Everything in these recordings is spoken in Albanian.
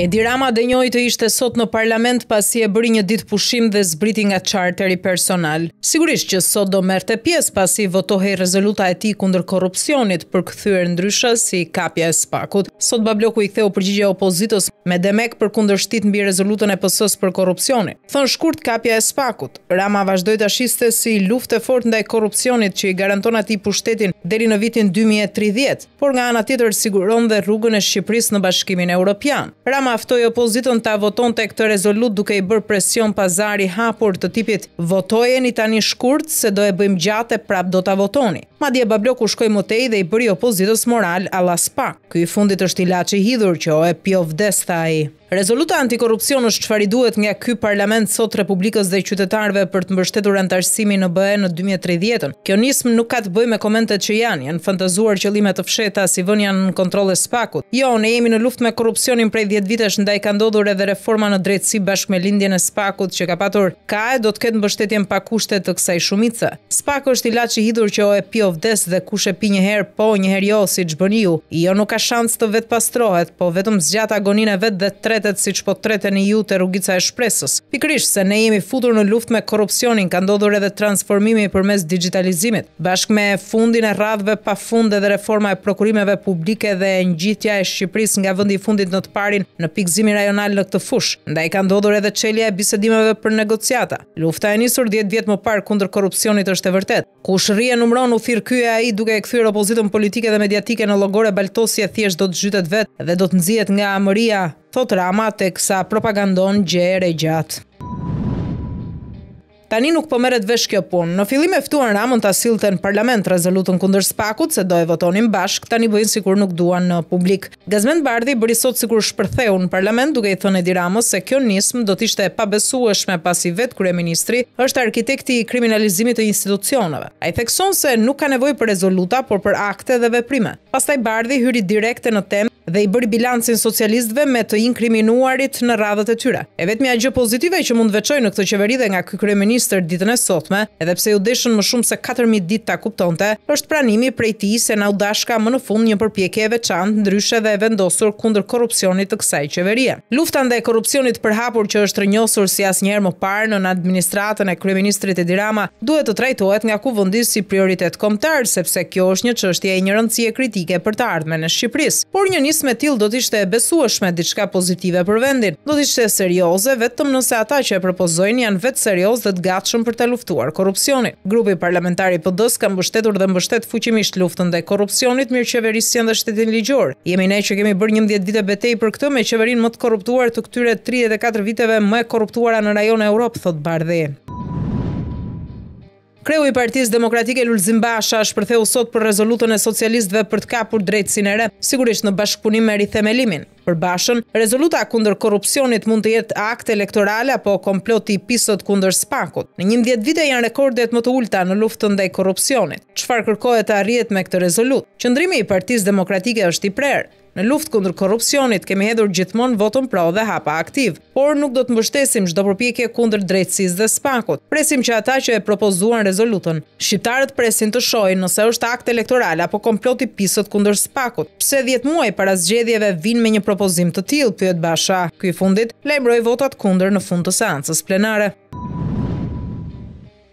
Edi Rama dënjoi të ishte sot në parlament pasi e bëri një ditë pushim dhe zbriti nga charteri personal. Sigurisht që sot do merrte pjesë pasi votohej rezoluta e tij kundër korrupsionit për këthyre ndryshës si kapja e spakut. Sot Babloku i ktheu përgjigje opozitos me demek për kundërshtit mbi rezolutën e PS-s për korrupsionin. Thënë shkurt kapja e spakut. Rama vazhdoi të shiste si luftë fort ndaj korrupsionit që i garanton atij pushtetin deri në vitin 2030, por nga ana tjetër siguron dhe rrugën e Shqipërisë në Bashkimin Evropian. Rama aftoj opozitën të avoton të këtë rezolut duke i bërë presion pazari hapur të tipit votojeni i tani shkurt se do e bëjmë gjate prap do të avotoni. Ma dje u shkoj motej dhe i bëri opozitës moral ala spa. Këj fundit është i i hidhur që o e pjo tha Rezoluta antikorupcion është qëfar i duhet nga ky parlament sot Republikës dhe qytetarve për të mbështetur antarësimi në BE në 2030 ën Kjo nismë nuk ka të bëj me komentet që janë, janë fantazuar limet të fsheta si vën janë në kontrole spakut. Jo, ne jemi në luft me korupcionin prej 10 vitesh ndaj ka ndodhur edhe reforma në drejtësi bashkë me lindjen e spakut që ka patur ka e do të ketë mbështetjen pa kushte të kësaj shumice. Spak është i laqë i hidur që o e pi of des dhe kush e pi një herë po, një herë jo, si që Jo nuk ka shans të vetë pastrohet, po vetëm zgjat agonin e vetë dhe tret si që po tretën i ju të rrugica e shpresës. Pikrish, se ne jemi futur në luft me korupcionin, ka ndodhur edhe transformimi për mes digitalizimit, bashk me fundin e radhve pa funde dhe reforma e prokurimeve publike dhe njitja e Shqipëris nga vëndi fundit në të parin në pikzimi rajonal në këtë fush, nda i ka ndodhur edhe çelja e bisedimeve për negociata. Lufta e njësur 10 vjetë më parë kundër korupcionit është e vërtet, Ku shërri e numron u thyrky e a i duke e kthyer opozitën politike dhe mediatike në logore, Baltosia thjesht do të gjytet vetë dhe do të nëzijet nga Amëria, thot Ramate kësa propagandon gjere i gjatë. Tani nuk po merret vesh kjo punë. Në fillim eftuan ramon të asilte në parlament rezolutën kundër spakut, se do e votonin bashk, tani bëjnë si kur nuk duan në publik. Gazment Bardhi bëri sot si kur shpërtheu në parlament duke i thënë Edi Ramës se kjo nism do t'ishte pabesueshme pasi vetë kure ministri është arkitekti i kriminalizimit të institucionave. A i thekson se nuk ka nevoj për rezoluta, por për akte dhe veprime. Pastaj Bardhi hyri direkte në tem dhe i bëri bilancin socialistëve me të inkriminuarit në radhët e tyre. E vetmja gjë pozitive që mund të veçojë në këtë qeveri dhe nga ky kryeminist ditën e sotme, edhe pse u deshën më shumë se 4000 ditë ta kuptonte, është pranimi prej tij se na u dashka më në fund një përpjekje e veçantë ndryshe dhe e vendosur kundër korrupsionit të kësaj qeverie. Lufta ndaj korrupsionit përhapur që është rënjosur si asnjëherë më parë në administratën e kryeministrit Edi Rama, duhet të trajtohet nga kuvendi si prioritet kombëtar sepse kjo është një çështje e një rëndësie kritike për të ardhmen e Shqipërisë. Por një lëvizjes me tilë do të ishte besueshme diçka pozitive për vendin. Do të ishte serioze vetëm nëse ata që e propozojnë janë vetë serioz dhe të gatshëm për të luftuar korrupsionin. Grupi parlamentari PD-s ka mbështetur dhe mbështet fuqimisht luftën ndaj korrupsionit, mirë qeverisjen dhe shtetin ligjor. Jemi ne që kemi bërë 11 vite betejë për këtë me qeverinë më të korruptuar të këtyre 34 viteve më e korruptuara në rajon e Europë, thot Bardhi. Kreu i partiz demokratike Lulzim Basha është përtheu sot për rezolutën e socialistëve për të kapur drejtësin e re, sigurisht në bashkëpunim me rithemelimin. Për Bashën, rezoluta kundër korupcionit mund të jetë akt elektorale apo komplot i pisët kundër spakut. Në njëm djetë vite janë rekordet më të ulta në luftën dhe i korupcionit. Qfar kërkohet të arrijet me këtë rezolut? Qëndrimi i partiz demokratike është i prerë, Në luft kundër korupcionit kemi hedhur gjithmonë votën pro dhe hapa aktiv, por nuk do të mbështesim çdo përpjekje kundër drejtësisë dhe spakut. Presim që ata që e propozuan rezolutën, shqiptarët presin të shohin nëse është akt elektoral apo komplot i pisët kundër spakut. Pse 10 muaj para zgjedhjeve vinë me një propozim të tillë? Pyet Basha. Ky fundit lajmëroi votat kundër në fund të seancës plenare.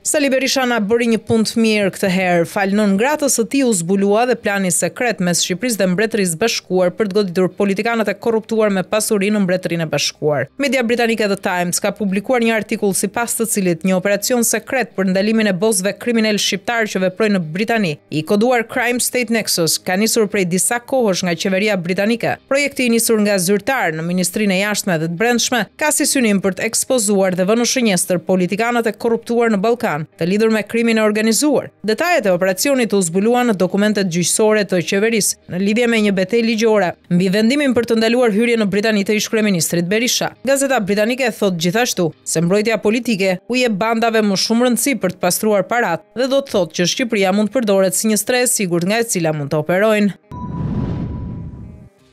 Sali Berisha na bëri një punt të mirë këtë herë. falë nën gratës së tij u zbulua dhe plani sekret mes Shqipërisë dhe Mbretërisë Bashkuar për të goditur politikanët e korruptuar me pasurinë në Mbretërinë e Bashkuar. Media britanike The Times ka publikuar një artikull sipas të cilit një operacion sekret për ndalimin e bosve kriminel shqiptar që veprojnë në Britani, i koduar Crime State Nexus, ka nisur prej disa kohësh nga qeveria britanike. Projekti i nisur nga zyrtar në Ministrinë e Jashtme dhe të Brendshme ka si synim për të ekspozuar dhe vënë në shënjestër politikanët e korruptuar në Ballkan të lidhur me krimin e organizuar. Detajet e operacionit u zbuluan në dokumentet gjyqësore të qeverisë në lidhje me një betejë ligjore mbi vendimin për të ndaluar hyrjen në Britani të ish-kryeministrit Berisha. Gazeta britanike thot gjithashtu se mbrojtja politike u jep bandave më shumë rëndësi për të pastruar paratë dhe do të thotë që Shqipëria mund të përdoret si një stres sigurt nga e cila mund të operojnë.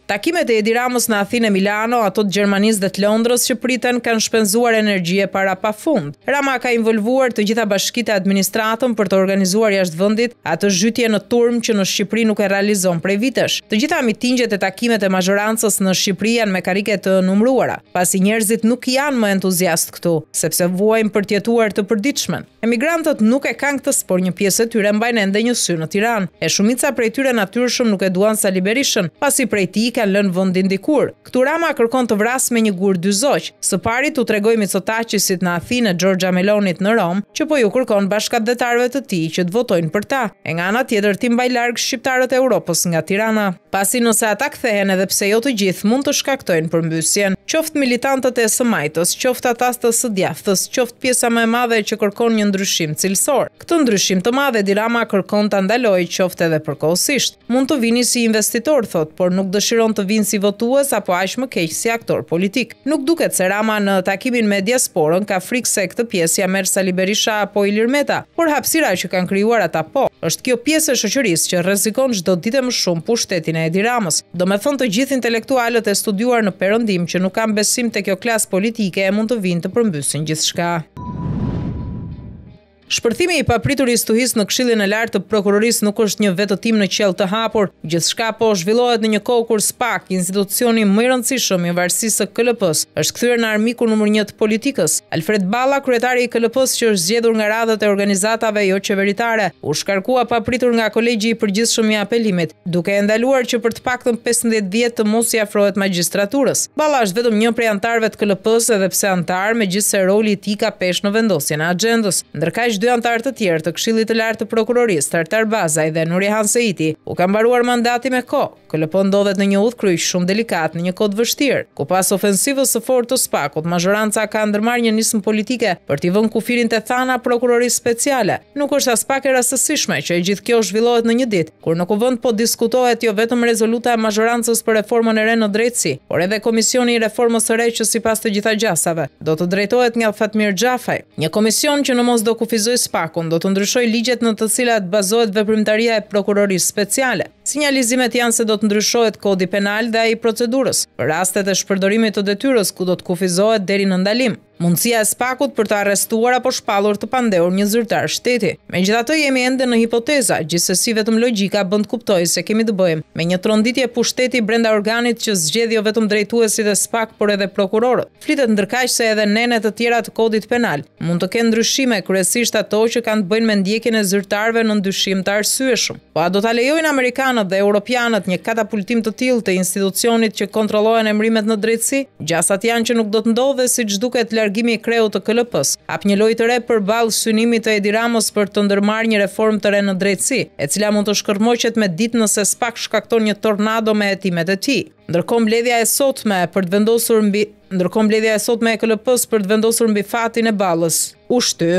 Takimet e Edi Ramës në Athinë e Milano, ato të Gjermanisë dhe të Londrës që pritën kanë shpenzuar energji e para pa fund. Rama ka involvuar të gjitha bashkite administratën për të organizuar jashtë vëndit atë zhytje në turm që në Shqipri nuk e realizon prej vitesh. Të gjitha mitingjet e takimet e mazhorancës në Shqipri janë me karike të numruara, pasi njerëzit nuk janë më entuziast këtu, sepse vuajnë për tjetuar të përdiqmen. Emigrantët nuk e kanë këtës, por një pjesë e tyre mbajnë ende një sy në Tiran. E shumica prej tyre natyrshëm nuk e duan sa liberishën, pasi prej ti kanë lënë vendin dikur. Ktu Rama kërkon të vrasë me një gur dy zoq. Së pari u tregoi Mitsotakisit në Athinë Georgia Melonit në Rom, që po ju kërkon bashkëdetarëve të tij që të votojnë për ta. E nga ana tjetër ti mbaj larg shqiptarët e Europës nga Tirana. Pasi nëse ata kthehen edhe pse jo të gjithë mund të shkaktojnë përmbysjen, qoftë militantët e smaj qoftë ata të së djathtës, qoftë pjesa më e madhe që kërkon një ndryshim cilësor. Këtë ndryshim të madh Dirama kërkon ta ndalojë qoftë edhe përkohësisht. Mund të vini si investitor, thot, por nuk dëshiron dëshiron të vinë si votues apo aq më keq si aktor politik. Nuk duket se Rama në takimin me diasporën ka frikë se këtë pjesë ja merr Sali Berisha apo Ilir Meta, por hapësira që kanë krijuar ata po. Është kjo pjesë e shoqërisë që rrezikon çdo ditë më shumë pushtetin e Edi Ramës. Domethënë të gjithë intelektualët e studiuar në Perëndim që nuk kanë besim te kjo klasë politike e mund të vinë të përmbysin gjithçka. Shpërthimi i papritur i stuhis në kshilin e lartë të prokuroris nuk është një vetëtim në qel të hapur, gjithë shka po zhvillohet në një kohë kur SPAK, institucioni më i rëndësishëm i varsisë të këllëpës, është këthyre në armiku nëmër të politikës. Alfred Bala, kretari i këllëpës që është zgjedhur nga radhët e organizatave jo qeveritare, u shkarkua papritur nga kolegji i përgjithshëm i apelimit, duke e ndaluar që për të pak të 15 të mos i afrohet është vetëm një prej të edhe pse antar ka në vendosje Ndërka dy antarë të tjerë të këshillit të lartë të prokurorisë, Tartar Bazaj dhe Nuri iti, u kam mbaruar mandati me kohë. po ndodhet në një udh kryq shumë delikat në një kodë vështirë, ku pas ofensivës së fortë të Spakut, mazhoranca ka ndërmarrë një nismë politike për t'i vënë kufirin te thana prokurorisë speciale. Nuk është as pak e rastësishme që e gjithë kjo zhvillohet në një ditë, kur në kuvënd po diskutohet jo vetëm rezoluta e majorancës për reformën e re në drejtësi, por edhe komisioni i reformës së re që sipas të gjitha gjasave do të drejtohet nga Fatmir Xhafaj, një komision që në mos do kufiz kufizoi Spakun do të ndryshoj ligjet në të cilat bazohet veprimtaria e prokurorisë speciale. Sinjalizimet janë se do të ndryshohet kodi penal dhe ai procedurës për rastet e shpërdorimit të detyrës ku do të kufizohet deri në ndalim. Mundësia e spakut për të arrestuar apo shpallur të pandeur një zyrtar shteti. Megjithatë, jemi ende në hipoteza, gjithsesi vetëm logjika bën të kuptojë se kemi të bëjmë me një tronditje pushteti brenda organit që zgjedhjo jo vetëm drejtuesit e spak, por edhe prokurorët. Flitet ndërkaq se edhe nenet të tjera të kodit penal mund të kenë ndryshime kryesisht ato që kanë të bëjnë me ndjekjen e zyrtarëve në ndyshim të arsyeshëm. Po a do ta lejojnë amerikanët dhe europianët një katapultim të tillë të institucionit që kontrollojnë emrimet në drejtësi, gjasat janë që nuk do të ndodhë siç duket largimi i kreut të KLP-s, hap një lojë të re përballë synimit të Edi Ramës për të ndërmarrë një reformë të re në drejtësi, e cila mund të shkërmoqet me ditë nëse SPK shkakton një tornado me hetimet e tij. Ndërkohë mbledhja e sotme për të vendosur mbi ndërkohë mbledhja e sotme e KLP-s për të vendosur mbi fatin e Ballës. U shty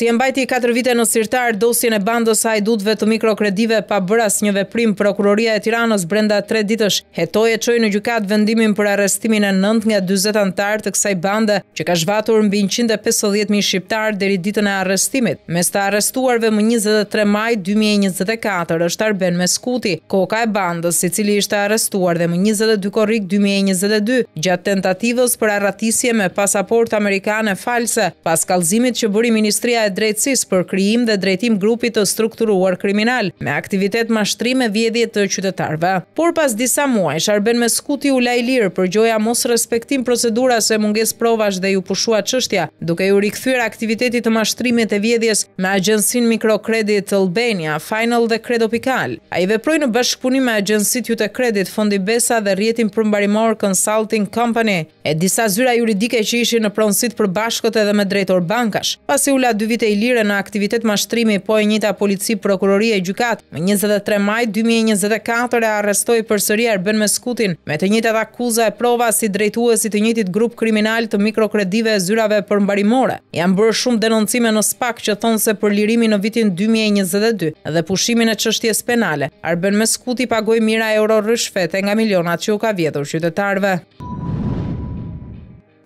i e mbajti 4 vite në sirtar, dosjen e bandës hajdutve të mikrokredive pa bëras një veprim prokuroria e tiranës brenda 3 ditësh, hetoj e qoj në gjukat vendimin për arrestimin e 9 nga 20 antarë të kësaj bande që ka zhvatur mbi 150.000 shqiptarë deri ditën e arrestimit. Mes të arrestuarve më 23 maj 2024 është Arben Meskuti, koka e bandës si cili ishte arrestuar dhe më 22 korik 2022 gjatë tentativës për arratisje me pasaport amerikane false pas kalzimit që bëri Ministri Shtëpria e Drejtësisë për krijim dhe drejtim grupit të strukturuar kriminal me aktivitet mashtrime vjedhje të qytetarëve. Por pas disa muajsh Arben Meskuti u la i lirë për gjoja mos respektim procedura se munges provash dhe ju pushua çështja, duke ju rikthyer aktivitetit të mashtrimit e vjedhjes me agjencin Mikrokredit Albania, Final dhe Credopical. Ai veproi në bashkëpunim me agjencitë Jute kredit Fondi Besa dhe Rjetin përmbarimor Consulting Company e disa zyra juridike që ishin në pronësit për bashkët edhe me drejtor bankash, pasi u la 2 vite i lire në aktivitet ma shtrimi po e njëta polici, prokurori e gjukat. Më 23 maj 2024 e arrestoj për sëri Arben Meskutin me të njëta akuza e prova si drejtu të njëtit grup kriminal të mikrokredive e zyrave për mbarimore. Jam bërë shumë denoncime në spak që thonë se për lirimi në vitin 2022 dhe pushimin e qështjes penale. Arben Meskuti pagoj mira euro rëshfete nga milionat që u ka vjetur qytetarve.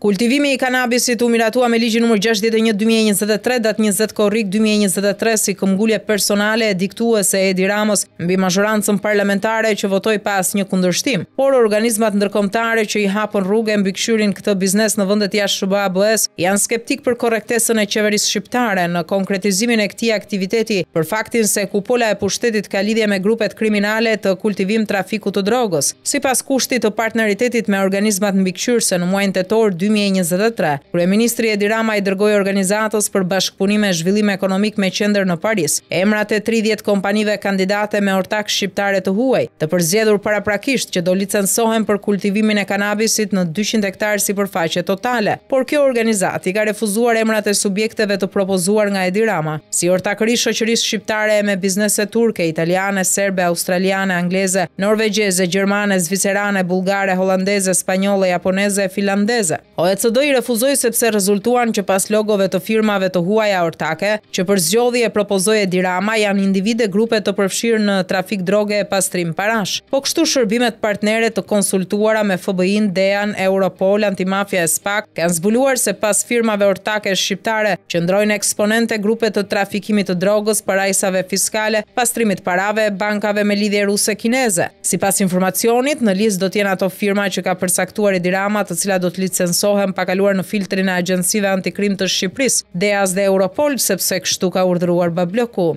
Kultivimi i kanabisit u miratua me ligjin nëmër 61/2023 datë 20 korrik 2023 si këmgullje personale e diktuese Edi Ramos mbi majorancën parlamentare që votoi pa asnjë kundërshtim. Por organizmat ndërkombëtare që i hapën rrugën mbi këshirin këtë biznes në vendet jashtë SBA-s janë skeptik për korrektësinë e qeverisë shqiptare në konkretizimin e këtij aktiviteti për faktin se kupola e pushtetit ka lidhje me grupet kriminale të kultivim trafiku të drogës. Sipas kushtit të partneritetit me organizmat mbikëqyrëse në muajin tetor 2 2023. Kryeministri Edi Rama i dërgoi organizatës për bashkpunim e zhvillim ekonomik me qendër në Paris. Emrat e 30 kompanive kandidate me ortak shqiptare të huaj, të përzgjedhur paraprakisht që do licencohen për kultivimin e kanabisit në 200 hektar sipërfaqe totale. Por kjo organizatë ka refuzuar emrat e subjekteve të propozuar nga Edi Rama, si ortakëri shoqërisë shqiptare me biznese turke, italiane, serbe, australiane, angleze, norvegjeze, gjermane, zvicerane, bullgare, hollandeze, spanjolle, japoneze, finlandeze. OECD i refuzoj sepse rezultuan që pas logove të firmave të huaja ortake, që për zgjodhi e propozoi Edirama janë individë grupe të përfshirë në trafik droge e pastrim parash. Po kështu shërbimet partnere të konsultuara me FBI-n, DEA-n, Europol, Antimafia e SPAC kanë zbuluar se pas firmave ortake shqiptare që ndrojnë eksponente grupe të trafikimit të drogës, parajsave fiskale, pastrimit parave, bankave me lidhje ruse kineze. Sipas informacionit, në listë do të jenë ato firma që ka përcaktuar Edirama, të cilat do të licencojnë shohem pa kaluar në filtrin e Agjencisë Antikrim të Shqipërisë, DEAS dhe Europol, sepse kështu ka urdhëruar Babloku.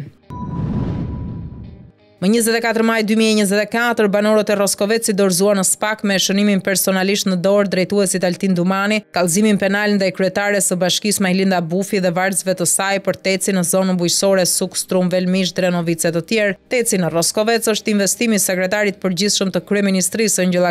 Më 24 maj 2024, banorët e Roskovec si dorzua në spak me shënimin personalisht në dorë drejtuesit Altin Dumani, kalzimin penal ndaj kretare së bashkis Majlinda Bufi dhe vardzve të saj për teci në zonën bujësore Suk Strum Velmish Drenovice të tjerë. Teci në Roskovec është investimi sekretarit për gjithë shumë të krye ministrisë në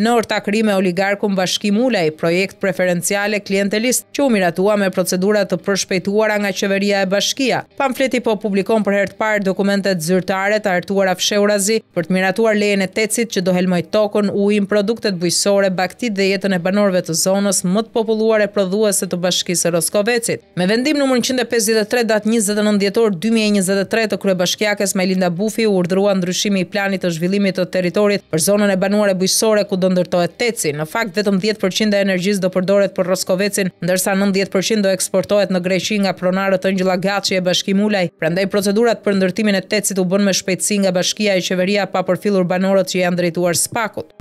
në ortakri me oligarkun bashkim Ulej, projekt preferenciale klientelist që umiratua me procedurat të përshpejtuara nga qeveria e bashkia. Pamfleti po publikon për hertë parë dokumentet zyrtare hartuara fsheurazi për të miratuar lejen e tecit që do helmoj tokën ujin, produktet bujqësore, baktit dhe jetën e banorëve të zonës më të populluar e të bashkisë Roskovecit. Me vendim numer 153 datë 29 dhjetor 2023 të kryebashkiakës Melinda Bufi u urdrua ndryshimi i planit të zhvillimit të territorit për zonën e banuar e bujqësore ku do ndërtohet teci. Në fakt vetëm 10% e energjisë do përdoret për Roskovecin, ndërsa 90% do eksportohet në Greqi nga pronarët Ongjilla Gaçi e Bashkimulaj. Prandaj procedurat për ndërtimin e tecit u bën me shpejtësi drejtësi nga bashkia e qeveria pa përfilur banorët që janë drejtuar spakut.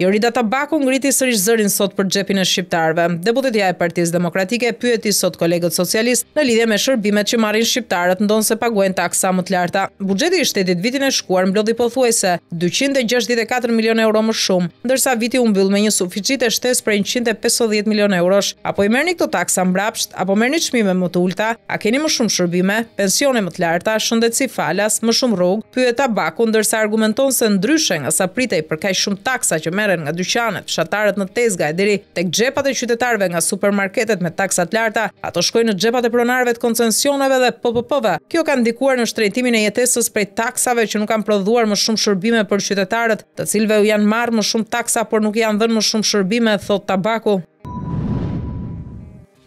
Jorida Tabaku ngriti sërish zërin sot për gjepin e shqiptarve. Deputetja e partiz demokratike e pyeti sot kolegët socialist në lidhje me shërbimet që marrin shqiptarët ndonë se paguen taksa më të larta. Bugjeti i shtetit vitin e shkuar mblodhi pothuese 264 milion euro më shumë, ndërsa viti u mbyll me një suficit e shtes për 150 milion eurosh. Apo i merrni këto taksa mbrapsht, apo merrni çmime më të ulta, a keni më shumë shërbime, pensione më të larta, shëndetësi falas, më shumë rrugë? Pyet Tabaku ndërsa argumenton se ndryshe nga sa pritej për kaq shumë taksa që nga dyqanet, fshatarët në Tezga e deri tek xhepat e qytetarëve nga supermarketet me taksa të larta, ato shkojnë në xhepat e pronarëve të koncesionave dhe PPP-ve. Kjo ka ndikuar në shtrejtimin e jetesës prej taksave që nuk kanë prodhuar më shumë shërbime për qytetarët, të cilëve u janë marrë më shumë taksa por nuk janë dhënë më shumë shërbime, thot Tabaku.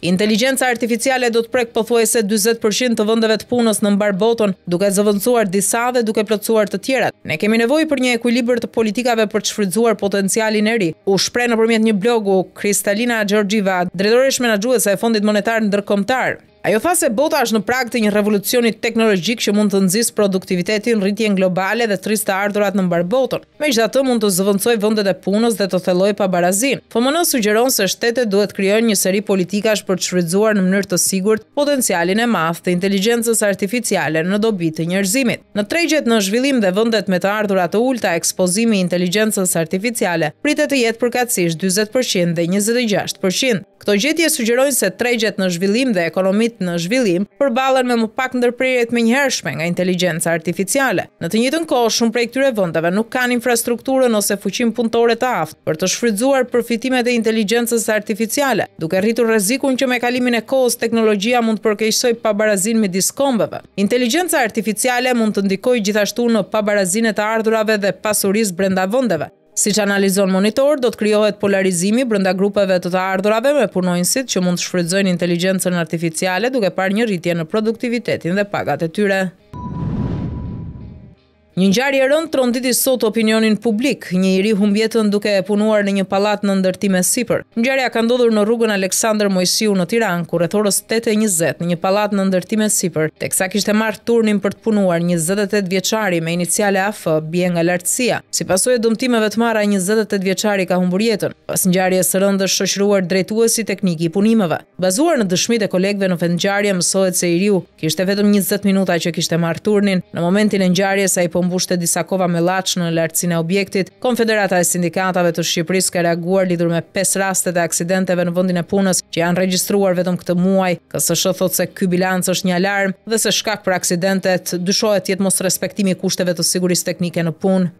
Inteligenca artificiale do të prek pëthuese 20% të vëndëve të punës në mbar boton, duke zëvëndësuar disa dhe duke plotësuar të tjerat. Ne kemi nevoj për një ekulibër të politikave për të shfridzuar potencialin e ri. U shpre në përmjet një blogu, Kristalina Gjorgjiva, në menagjuese e fondit monetar në dërkomtar. Ajo tha se bota është në prag të një revolucioni teknologjik që mund të nëzis produktivitetin, rritjen globale dhe trisë të ardhurat në mbar botën. Megjithatë, mund të zëvendësojë vendet e punës dhe të thellojë pabarazinë. FMN sugjeron se shtetet duhet të krijojnë një seri politikash për të shfrytëzuar në mënyrë të sigurt potencialin e madh të inteligjencës artificiale në dobi të njerëzimit. Në tregjet në zhvillim dhe vendet me të ardurat të ulta, ekspozimi i inteligjencës artificiale pritet të jetë përkatësisht 40% dhe 26%. Këto gjetje sugjerojnë se tregjet në zhvillim dhe ekonomi në zhvillim përballen me më pak ndërprerje të njëherëshme nga inteligjenca artificiale. Në të njëjtën kohë, shumë prej këtyre vendeve nuk kanë infrastrukturën ose fuqinë punëtore të aftë për të shfrytzuar përfitimet e inteligjencës artificiale, duke rritur rrezikun që me kalimin e kohës teknologjia mund të përkeqësojë pabarazinë midis kombeve. Inteligjenca artificiale mund të ndikojë gjithashtu në pabarazinë e të ardhurave dhe pasurisë brenda vendeve, Si që analizon monitor, do të kryohet polarizimi brënda grupeve të të ardurave me punojnësit që mund të shfrydzojnë inteligencën artificiale duke par një rritje në produktivitetin dhe pagat e tyre. Një ngjarje e rëndë tronditi sot opinionin publik. Një i iri humbjetën duke e punuar në një pallat në ndërtim e sipër. Ngjarja ka ndodhur në rrugën Aleksander Mojsiu në Tiranë, kur rreth orës 8:20 në një pallat në ndërtim e sipër, teksa kishte marrë turnin për të punuar një 28 vjeçari me iniciale AF, bie nga lartësia. Si pasojë dëmtimeve të marra, një 28 vjeçari ka humbur jetën. Pas ngjarjes së rëndë është shoqëruar drejtuesi teknik i punimeve. Bazuar në dëshmitë e kolegëve në vend ngjarje, mësohet se i riu, kishte vetëm 20 minuta që kishte marrë turnin në momentin e ngjarjes ai po mbushte disa kova me llaç në lartësinë e objektit. Konfederata e Sindikatave të Shqipërisë ka reaguar lidhur me pesë rastet e aksidenteve në vendin e punës që janë regjistruar vetëm këtë muaj. KSSH thotë se ky bilanc është një alarm dhe se shkak për aksidentet dyshohet jetë mos respektimi i kushteve të sigurisë teknike në punë.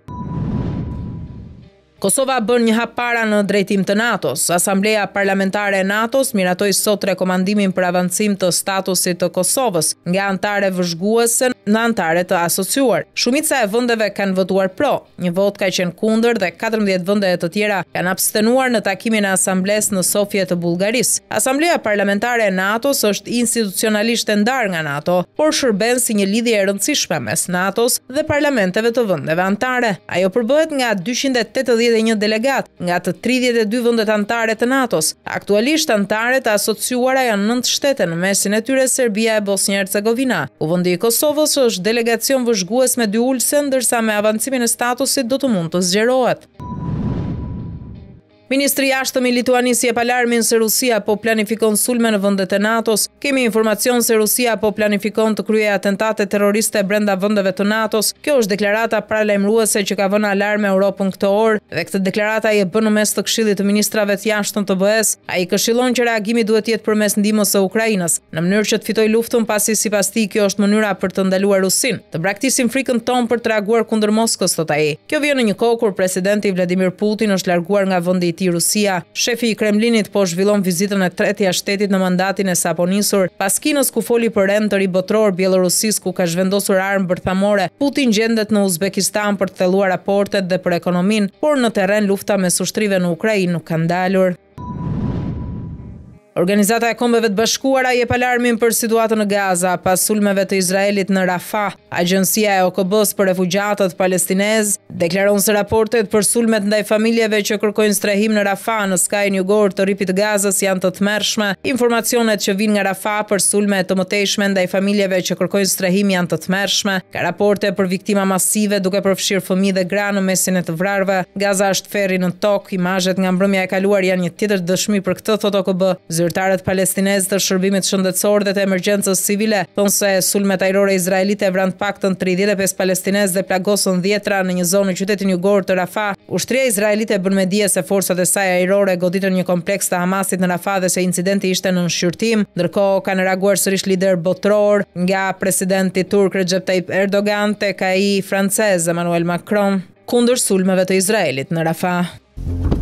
Kosova bën një hap para në drejtim të NATO-s. Asambleja Parlamentare e NATO-s miratoi sot rekomandimin për avancim të statusit të Kosovës nga anëtarë vëzhguese në antare të asociuar. Shumica e vëndeve kanë votuar pro, një vot ka qenë kunder dhe 14 vënde e të tjera kanë abstenuar në takimin e asambles në Sofje të Bulgaris. Asambleja parlamentare e NATO-s është institucionalisht e ndar nga NATO, por shërben si një lidhje e rëndësishme mes NATO-s dhe parlamenteve të vëndeve antare. Ajo përbëhet nga 281 delegat nga të 32 vëndet antare të NATO-s. Aktualisht antare të asociuara janë 9 shtete në mesin e tyre Serbia e Bosnjë-Hercegovina, u vëndi i Kosovës, Kosovës është delegacion vëzhgues me dy ulse, ndërsa me avancimin e statusit do të mund të zgjerohet. Ministri jashtëm i Lituanis si e palarmin se Rusia po planifikon sulme në vendet e NATO-s. Kemi informacion se Rusia po planifikon të kryejë atentate terroriste brenda vendeve të NATO-s. Kjo është deklarata para lajmëruese që ka vënë alarm Europën këtë orë dhe këtë deklaratë ai e në mes të Këshillit të Ministrave të Jashtëm të BE-s. Ai këshillon që reagimi duhet të jetë përmes ndihmës së Ukrainës, në mënyrë që të fitojë luftën pasi sipas tij kjo është mënyra për të ndaluar Rusin, të braktisin frikën tonë për të reaguar kundër Moskës, thotë ai. Kjo vjen në një kohë kur presidenti Vladimir Putin është larguar nga vendi ti Rusia. Shefi i Kremlinit po zhvillon vizitën e tretja shtetit në mandatin e saponisur. Pas kinës ku foli për rend të ribotror Bielorusis ku ka zhvendosur armë bërthamore, Putin gjendet në Uzbekistan për të theluar raportet dhe për ekonomin, por në teren lufta me sushtrive në Ukrajin nuk kanë dalur. Organizata e kombeve të bashkuara jep alarmin për situatën në Gaza pas sulmeve të Izraelit në Rafah. Agjencia e OKB-s për refugjatët palestinez deklaron se raportet për sulmet ndaj familjeve që kërkojnë strehim në Rafah në skajin jugor të ripit të Gazës janë të tmerrshme. Informacionet që vijnë nga Rafah për sulme të mëtejshme ndaj familjeve që kërkojnë strehim janë të tmerrshme. Ka raporte për viktima masive duke përfshirë fëmijë dhe gra në mesin e të vrarëve. Gaza është ferri në tokë, imazhet nga mbrëmja e kaluar janë një tjetër dëshmi për këtë, thotë OKB zyrtarët palestinezë të shërbimit shëndetësor dhe të emergjencës civile thonë se sulmet ajrore izraelite vran paktën 35 palestinezë dhe plagosën 10 ra në një zonë në qytetin jugor të Rafah. Ushtria izraelite bën me dije se forcat e saj ajrore goditën një kompleks të Hamasit në Rafah dhe se incidenti ishte në shqyrtim, ndërkohë ka reaguar sërish lider botror nga presidenti turk Recep Tayyip Erdogan tek ai francez Emmanuel Macron kundër sulmeve të Izraelit në Rafah.